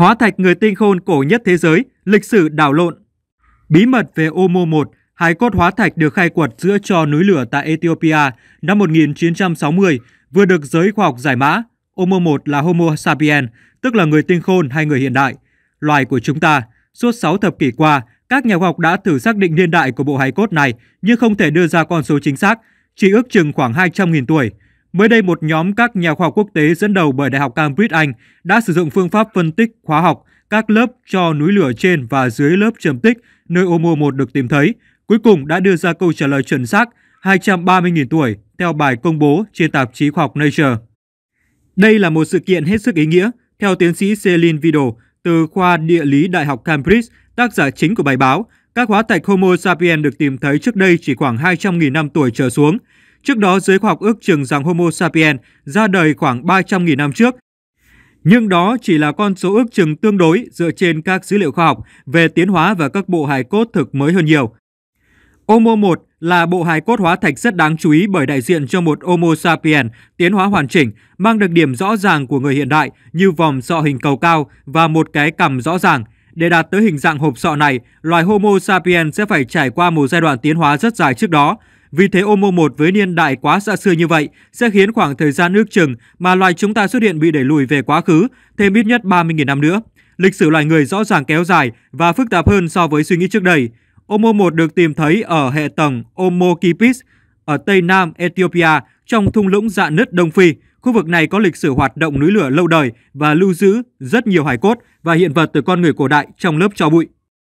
hóa thạch người tinh khôn cổ nhất thế giới, lịch sử đảo lộn. Bí mật về Omo 1, hài cốt hóa thạch được khai quật giữa cho núi lửa tại Ethiopia năm 1960, vừa được giới khoa học giải mã. Omo 1 là Homo sapiens, tức là người tinh khôn hay người hiện đại, loài của chúng ta. Suốt 6 thập kỷ qua, các nhà khoa học đã thử xác định niên đại của bộ hài cốt này nhưng không thể đưa ra con số chính xác, chỉ ước chừng khoảng 200.000 tuổi. Mới đây, một nhóm các nhà khoa học quốc tế dẫn đầu bởi Đại học Cambridge Anh đã sử dụng phương pháp phân tích hóa học các lớp cho núi lửa trên và dưới lớp trầm tích nơi Omo 1 được tìm thấy, cuối cùng đã đưa ra câu trả lời chuẩn xác 230.000 tuổi theo bài công bố trên tạp chí khoa học Nature. Đây là một sự kiện hết sức ý nghĩa, theo tiến sĩ Celine Vidal từ khoa địa lý Đại học Cambridge, tác giả chính của bài báo, các hóa thạch Homo sapiens được tìm thấy trước đây chỉ khoảng 200.000 năm tuổi trở xuống – Trước đó, giới khoa học ước chừng rằng Homo sapiens ra đời khoảng 300.000 năm trước. Nhưng đó chỉ là con số ước chừng tương đối dựa trên các dữ liệu khoa học về tiến hóa và các bộ hài cốt thực mới hơn nhiều. Homo 1 là bộ hài cốt hóa thạch rất đáng chú ý bởi đại diện cho một Homo sapiens tiến hóa hoàn chỉnh, mang đặc điểm rõ ràng của người hiện đại như vòm sọ hình cầu cao và một cái cằm rõ ràng. Để đạt tới hình dạng hộp sọ này, loài Homo sapiens sẽ phải trải qua một giai đoạn tiến hóa rất dài trước đó, vì thế ô mô 1 với niên đại quá xa xưa như vậy sẽ khiến khoảng thời gian ước chừng mà loài chúng ta xuất hiện bị đẩy lùi về quá khứ thêm ít nhất 30.000 năm nữa. Lịch sử loài người rõ ràng kéo dài và phức tạp hơn so với suy nghĩ trước đây. Homo 1 được tìm thấy ở hệ tầng Omo Kipis ở Tây Nam Ethiopia trong thung lũng dạ nứt Đông Phi. Khu vực này có lịch sử hoạt động núi lửa lâu đời và lưu giữ rất nhiều hài cốt và hiện vật từ con người cổ đại trong lớp cho bụi.